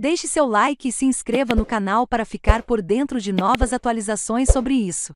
Deixe seu like e se inscreva no canal para ficar por dentro de novas atualizações sobre isso.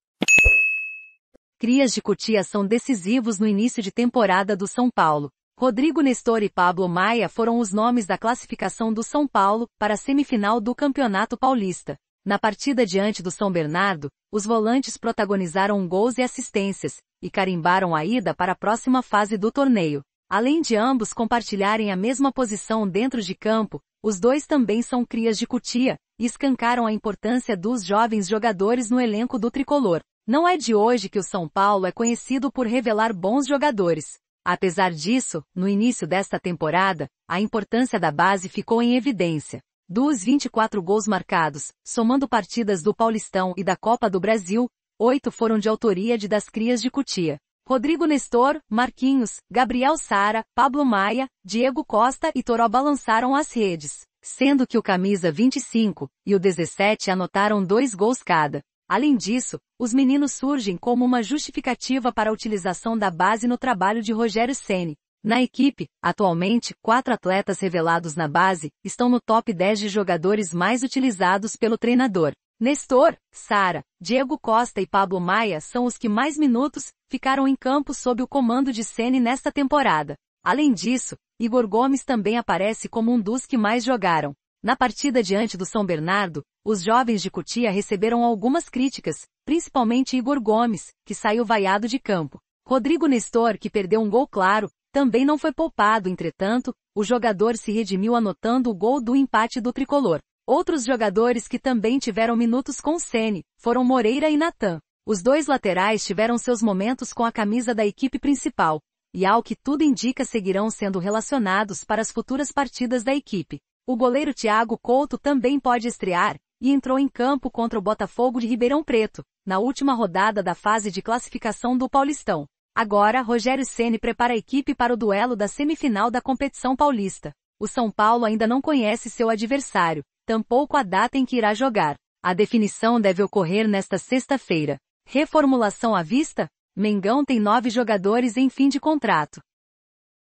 Crias de Cutia são decisivos no início de temporada do São Paulo. Rodrigo Nestor e Pablo Maia foram os nomes da classificação do São Paulo para a semifinal do Campeonato Paulista. Na partida diante do São Bernardo, os volantes protagonizaram gols e assistências, e carimbaram a ida para a próxima fase do torneio. Além de ambos compartilharem a mesma posição dentro de campo, os dois também são crias de Cutia, e escancaram a importância dos jovens jogadores no elenco do tricolor. Não é de hoje que o São Paulo é conhecido por revelar bons jogadores. Apesar disso, no início desta temporada, a importância da base ficou em evidência. Dos 24 gols marcados, somando partidas do Paulistão e da Copa do Brasil, oito foram de autoria de das crias de Cutia. Rodrigo Nestor, Marquinhos, Gabriel Sara, Pablo Maia, Diego Costa e Toró balançaram as redes, sendo que o camisa 25 e o 17 anotaram dois gols cada. Além disso, os meninos surgem como uma justificativa para a utilização da base no trabalho de Rogério Ceni. Na equipe, atualmente, quatro atletas revelados na base estão no top 10 de jogadores mais utilizados pelo treinador. Nestor, Sara, Diego Costa e Pablo Maia são os que mais minutos ficaram em campo sob o comando de Ceni nesta temporada. Além disso, Igor Gomes também aparece como um dos que mais jogaram. Na partida diante do São Bernardo, os jovens de Cutia receberam algumas críticas, principalmente Igor Gomes, que saiu vaiado de campo. Rodrigo Nestor, que perdeu um gol claro, também não foi poupado, entretanto, o jogador se redimiu anotando o gol do empate do tricolor. Outros jogadores que também tiveram minutos com Sene foram Moreira e Natan. Os dois laterais tiveram seus momentos com a camisa da equipe principal, e ao que tudo indica seguirão sendo relacionados para as futuras partidas da equipe. O goleiro Thiago Couto também pode estrear, e entrou em campo contra o Botafogo de Ribeirão Preto, na última rodada da fase de classificação do Paulistão. Agora, Rogério Ceni prepara a equipe para o duelo da semifinal da competição paulista. O São Paulo ainda não conhece seu adversário, tampouco a data em que irá jogar. A definição deve ocorrer nesta sexta-feira. Reformulação à vista? Mengão tem nove jogadores em fim de contrato.